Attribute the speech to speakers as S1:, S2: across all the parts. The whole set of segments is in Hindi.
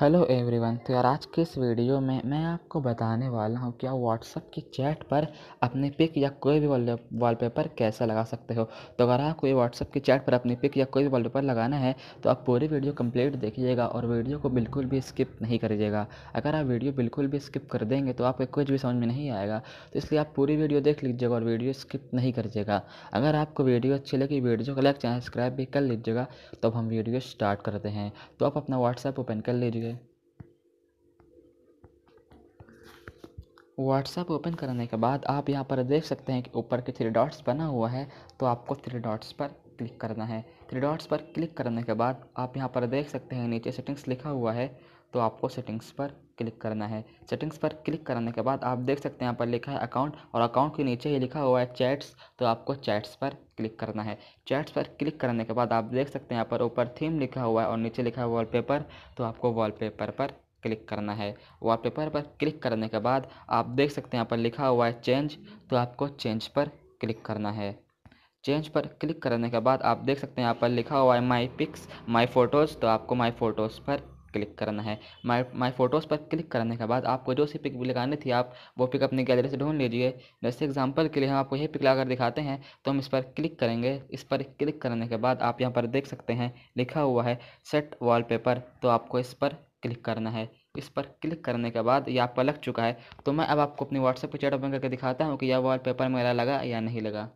S1: हेलो एवरीवन तो यार आज के इस वीडियो में मैं आपको बताने वाला हूँ क्या आप व्हाट्सअप की चैट पर अपनी पिक या कोई भी वॉलपेपर कैसे लगा सकते हो तो अगर आपको ये व्हाट्सअप की चैट पर अपनी पिक या कोई भी वॉलपेपर लगाना है तो आप पूरी वीडियो कंप्लीट देखिएगा और वीडियो को बिल्कुल भी स्किप नहीं करिएगा अगर आप वीडियो बिल्कुल भी स्किप कर देंगे तो आपको कुछ भी समझ में नहीं आएगा तो इसलिए आप पूरी वीडियो देख लीजिएगा और वीडियो स्किप नहीं करिएगा अगर आपको वीडियो अच्छी लगी वीडियो को लाइक चैनल सब्सक्राइब भी कर लीजिएगा तो हम वीडियो स्टार्ट करते हैं तो आप अपना व्हाट्सअप ओपन कर लीजिएगा व्हाट्सएप ओपन करने के बाद आप यहाँ पर देख सकते हैं कि ऊपर के थ्री डॉट्स बना हुआ है तो आपको थ्री डॉट्स पर क्लिक करना है थ्री डॉट्स पर क्लिक करने के बाद आप यहाँ पर देख सकते हैं नीचे सेटिंग्स लिखा हुआ है तो आपको सेटिंग्स पर क्लिक करना है सेटिंग्स पर क्लिक करने के बाद आप देख सकते हैं यहाँ पर लिखा है अकाउंट और अकाउंट के नीचे ही लिखा हुआ है चैट्स तो आपको चैट्स पर क्लिक करना है चैट्स पर क्लिक करने के बाद आप देख सकते हैं यहाँ पर ऊपर थीम लिखा हुआ है और नीचे लिखा है वॉलपेपर तो आपको वॉलपेपर पर क्लिक करना है वॉलपेपर पर क्लिक करने के बाद आप देख सकते हैं यहाँ पर लिखा हुआ है चेंज तो आपको चेंज पर क्लिक करना है चेंज पर क्लिक करने के बाद आप देख सकते हैं यहाँ पर लिखा हुआ है माई पिक्स माई फ़ोटोज़ तो आपको माई फ़ोटोज़ पर क्लिक करना है माई माई फ़ोटोज़ पर क्लिक करने के बाद आपको जो सी पिक लगानी थी आप वो पिक अपनी गैलरी से ढूंढ लीजिए जैसे एग्जांपल के लिए हम आपको ये पिक लगाकर दिखाते हैं तो हम इस पर क्लिक करेंगे इस पर क्लिक करने के बाद आप यहाँ पर देख सकते हैं लिखा हुआ है सेट वॉलपेपर तो आपको इस पर क्लिक करना है इस पर क्लिक करने के बाद यह आपका लग चुका है तो मैं अब आपको अपनी व्हाट्सएप पर चैट ओपन करके दिखाता हूँ कि यह वॉल पेपर मेरा लगा या नहीं लगा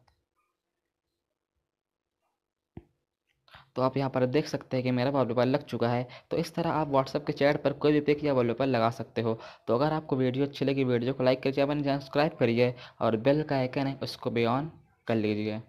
S1: तो आप यहाँ पर देख सकते हैं कि मेरा वॉलपेपर लग चुका है तो इस तरह आप व्हाट्सएप के चैट पर कोई भी पिक या वॉलपेपर लगा सकते हो तो अगर आपको वीडियो अच्छी लगी वीडियो को लाइक करिए अपने सब्सक्राइब करिए और बेल का आइकन है उसको भी ऑन कर लीजिए